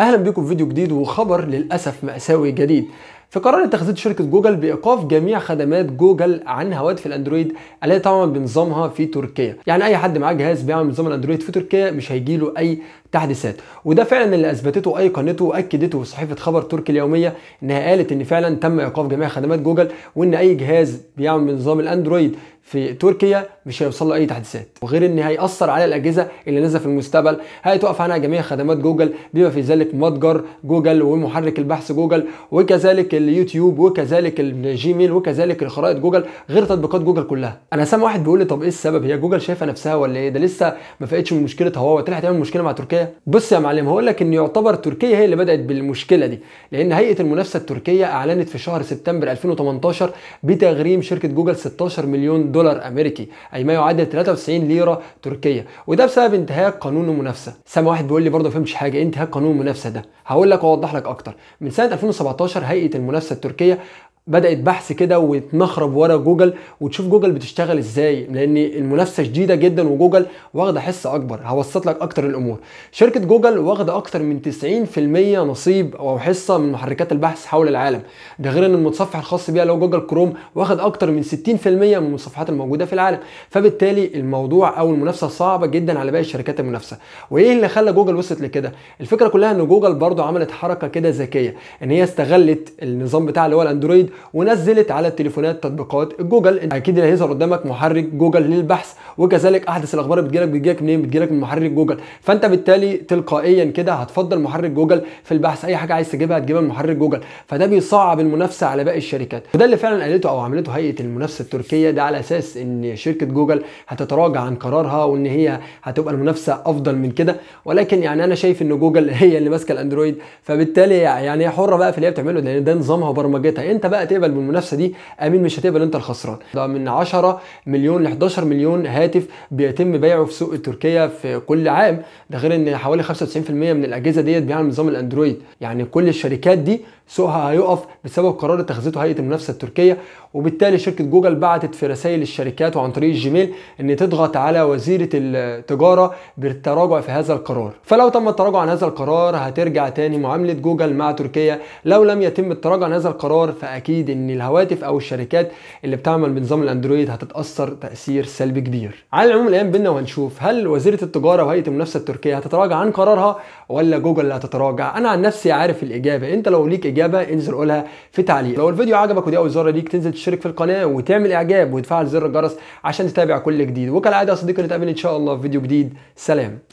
اهلا بيكم في فيديو جديد وخبر للاسف ماساوي جديد في قرار اتخذته شركه جوجل بايقاف جميع خدمات جوجل عن هواتف الاندرويد التي تعمل بنظامها في تركيا يعني اي حد معاه جهاز بيعمل نظام الاندرويد في تركيا مش هيجي له اي تحديثات وده فعلا اللي اثبتته اي قناته واكدته صحيفه خبر تركي اليوميه انها قالت ان فعلا تم ايقاف جميع خدمات جوجل وان اي جهاز بيعمل بنظام الاندرويد في تركيا مش هيوصل له اي تحديثات وغير ان هيأثر على الاجهزه اللي نازله في المستقبل هيتوقف عنها جميع خدمات جوجل بما في ذلك متجر جوجل ومحرك البحث جوجل وكذلك اليوتيوب وكذلك الجيميل وكذلك خرائط جوجل غير تطبيقات جوجل كلها انا سامع واحد بيقول لي طب ايه السبب هي جوجل شايفه نفسها ولا ايه ده لسه ما فاقتش من مشكله هواوي طلعت تعمل مشكله مع تركيا بص يا معلم هقول لك ان يعتبر تركيا هي اللي بدات بالمشكله دي لان هيئه المنافسه التركيه اعلنت في شهر سبتمبر 2018 بتغريم شركه جوجل 16 مليون دولار امريكي اي ما يعادل 93 ليره تركيه وده بسبب انتهاك قانون المنافسه سامع واحد بيقول لي برضه ما فهمش حاجه إيه انتهاك قانون المنافسه ده هقول لك واوضح لك اكتر من سنه 2017 هيئه المنافسه التركيه بدات بحث كده وتنخرب ورا جوجل وتشوف جوجل بتشتغل ازاي لان المنافسه شديده جدا وجوجل واخده حصه اكبر هوسط لك اكتر الامور شركه جوجل واخده اكتر من 90% نصيب او حصه من محركات البحث حول العالم ده غير ان المتصفح الخاص بيها اللي هو جوجل كروم واخد اكتر من 60% من المتصفحات الموجوده في العالم فبالتالي الموضوع او المنافسه صعبه جدا على باقي الشركات المنافسه وايه اللي خلى جوجل وصلت لكده الفكره كلها ان جوجل برضو عملت حركه كده ذكيه ان هي استغلت النظام بتاع اللي هو الاندرويد ونزلت على التليفونات تطبيقات الجوجل اكيد اللي هيظهر قدامك محرك جوجل للبحث وكذلك احدث الاخبار بتجيلك بتجيلك منين بتجيلك من محرك جوجل فانت بالتالي تلقائيا كده هتفضل محرك جوجل في البحث اي حاجه عايز تجيبها هتجيبها من محرك جوجل فده بيصعب المنافسه على باقي الشركات وده اللي فعلا قالته او عملته هيئه المنافسه التركيه ده على اساس ان شركه جوجل هتتراجع عن قرارها وان هي هتبقى المنافسه افضل من كده ولكن يعني انا شايف ان جوجل هي اللي ماسكه الاندرويد فبالتالي يعني هي حره بقى في اللي هي بتعمله لان ده نظامها وبرمجتها انت بقى بقى تقبل بالمنافسه دي امين مش هتقبل انت الخسران ده من 10 مليون ل 11 مليون هاتف بيتم بيعه في سوق تركيا في كل عام ده غير ان حوالي 95% من الاجهزه ديت بيعمل نظام الاندرويد يعني كل الشركات دي سوقها هيقف بسبب قرار اتخذته هيئه المنافسه التركيه وبالتالي شركه جوجل بعتت في رسائل الشركات وعن طريق الجيميل ان تضغط على وزيره التجاره بالتراجع في هذا القرار فلو تم التراجع عن هذا القرار هترجع تاني معامله جوجل مع تركيا لو لم يتم التراجع عن هذا القرار فاكيد ان الهواتف او الشركات اللي بتعمل بنظام الاندرويد هتتاثر تاثير سلبي كبير على العموم الايام بينا وهنشوف هل وزيره التجاره وهيئه المنافسه التركيه هتتراجع عن قرارها ولا جوجل هتتراجع انا عن نفسي عارف الاجابه انت لو ليك إجابة الاجابه انزل قولها في تعليق لو الفيديو عجبك ودي اول زر ليك تنزل تشترك في القناه وتعمل اعجاب وتفعل زر الجرس عشان تتابع كل جديد وكالعاده يا صديقي نتقابل ان شاء الله في فيديو جديد سلام